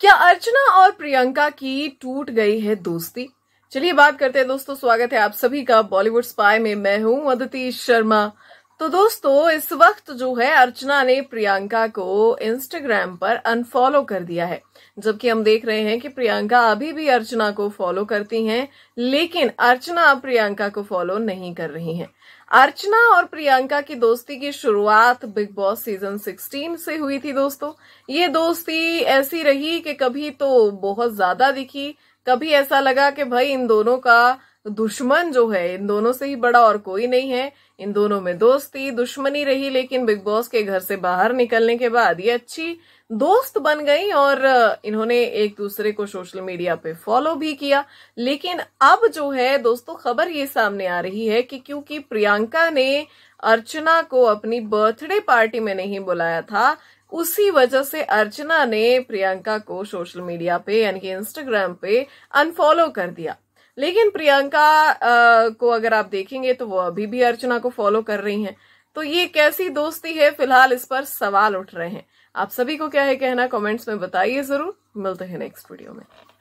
क्या अर्चना और प्रियंका की टूट गई है दोस्ती चलिए बात करते हैं दोस्तों स्वागत है आप सभी का बॉलीवुड स्पाई में मैं हूं अदिति शर्मा तो दोस्तों इस वक्त जो है अर्चना ने प्रियंका को इंस्टाग्राम पर अनफॉलो कर दिया है जबकि हम देख रहे हैं कि प्रियंका अभी भी अर्चना को फॉलो करती हैं लेकिन अर्चना अब प्रियंका को फॉलो नहीं कर रही हैं अर्चना और प्रियंका की दोस्ती की शुरुआत बिग बॉस सीजन 16 से हुई थी दोस्तों ये दोस्ती ऐसी रही कि कभी तो बहुत ज्यादा दिखी कभी ऐसा लगा कि भाई इन दोनों का दुश्मन जो है इन दोनों से ही बड़ा और कोई नहीं है इन दोनों में दोस्ती दुश्मनी रही लेकिन बिग बॉस के घर से बाहर निकलने के बाद ये अच्छी दोस्त बन गई और इन्होंने एक दूसरे को सोशल मीडिया पे फॉलो भी किया लेकिन अब जो है दोस्तों खबर ये सामने आ रही है कि क्योंकि प्रियंका ने अर्चना को अपनी बर्थडे पार्टी में नहीं बुलाया था उसी वजह से अर्चना ने प्रियंका को सोशल मीडिया पे यानी कि इंस्टाग्राम पे अनफॉलो कर दिया लेकिन प्रियंका आ, को अगर आप देखेंगे तो वो अभी भी अर्चना को फॉलो कर रही हैं तो ये कैसी दोस्ती है फिलहाल इस पर सवाल उठ रहे हैं आप सभी को क्या है कहना कमेंट्स में बताइए जरूर मिलते हैं नेक्स्ट वीडियो में